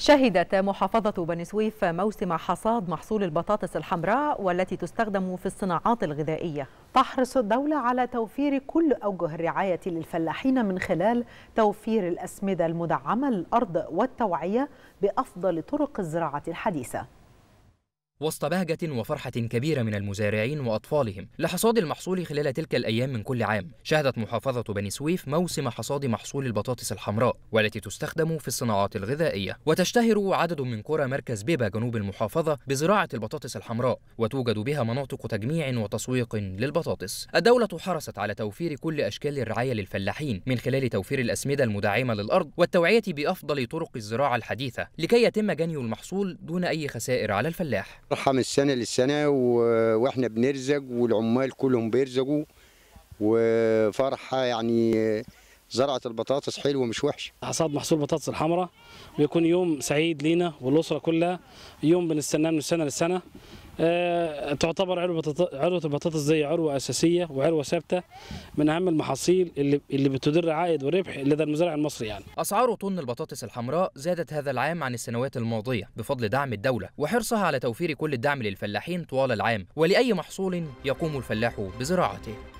شهدت محافظة بني سويف موسم حصاد محصول البطاطس الحمراء والتي تستخدم في الصناعات الغذائية تحرص الدولة على توفير كل أوجه الرعاية للفلاحين من خلال توفير الأسمدة المدعمة للأرض والتوعية بأفضل طرق الزراعة الحديثة وسط بهجة وفرحة كبيرة من المزارعين وأطفالهم لحصاد المحصول خلال تلك الأيام من كل عام شهدت محافظة بني سويف موسم حصاد محصول البطاطس الحمراء والتي تستخدم في الصناعات الغذائية وتشتهر عدد من قرى مركز بيبا جنوب المحافظة بزراعة البطاطس الحمراء وتوجد بها مناطق تجميع وتسويق للبطاطس الدولة حرصت على توفير كل أشكال الرعاية للفلاحين من خلال توفير الأسمدة المدعمة للأرض والتوعية بأفضل طرق الزراعة الحديثة لكي يتم جني المحصول دون أي خسائر على الفلاح فرحة من السنة للسنة و... واحنا بنرزق والعمال كلهم بيرزقوا وفرحة يعني زرعة البطاطس حلوة مش وحشة حصاد محصول بطاطس الحمراء بيكون يوم سعيد لينا والأسرة كلها يوم بنستناه من السنة للسنة آه، تعتبر عروه عروه البطاطس زي عروه اساسيه وعروه ثابته من اهم المحاصيل اللي اللي بتدر عائد وربح لدى المزارع المصري يعني. اسعار طن البطاطس الحمراء زادت هذا العام عن السنوات الماضيه بفضل دعم الدوله وحرصها على توفير كل الدعم للفلاحين طوال العام ولاي محصول يقوم الفلاح بزراعته.